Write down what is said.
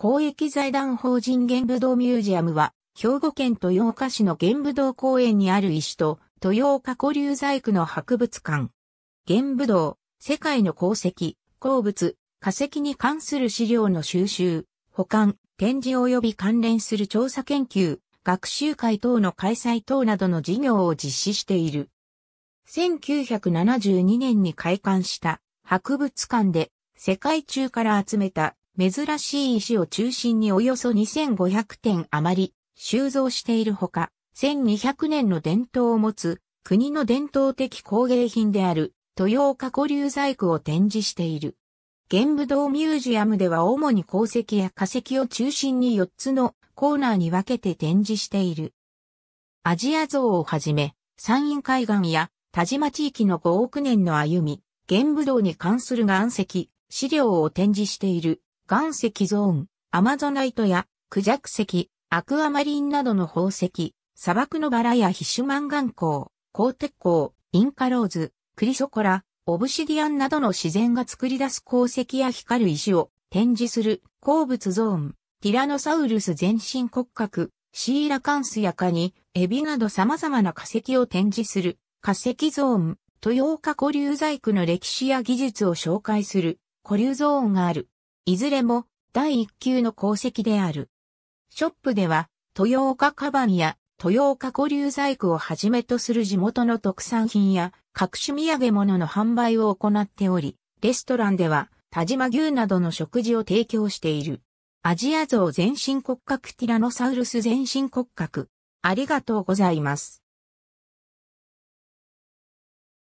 公益財団法人玄武道ミュージアムは、兵庫県豊岡市の玄武道公園にある石と、豊岡古流細工の博物館。玄武道、世界の鉱石、鉱物、化石に関する資料の収集、保管、展示及び関連する調査研究、学習会等の開催等などの事業を実施している。1972年に開館した博物館で世界中から集めた珍しい石を中心におよそ2500点余り収蔵しているほか、1200年の伝統を持つ国の伝統的工芸品である豊岡古流細工を展示している。玄武道ミュージアムでは主に鉱石や化石を中心に4つのコーナーに分けて展示している。アジア像をはじめ、山陰海岸や田島地域の5億年の歩み、玄武道に関する岩石、資料を展示している岩石ゾーン、アマゾナイトやクジャク石、アクアマリンなどの宝石、砂漠のバラやヒシュマン岩鉱、鋼鉄鉱、インカローズ、クリソコラ、オブシディアンなどの自然が作り出す鉱石や光る石を展示する鉱物ゾーン、ティラノサウルス全身骨格、シーラカンスやカニ、エビなど様々な化石を展示する化石ゾーン、豊岡古流細工の歴史や技術を紹介する古流ゾーンがある。いずれも第一級の功績である。ショップでは、豊岡カバンや豊岡古流細工をはじめとする地元の特産品や各種土産物の販売を行っており、レストランでは田島牛などの食事を提供している。アジアゾウ全身骨格ティラノサウルス全身骨格。ありがとうございます。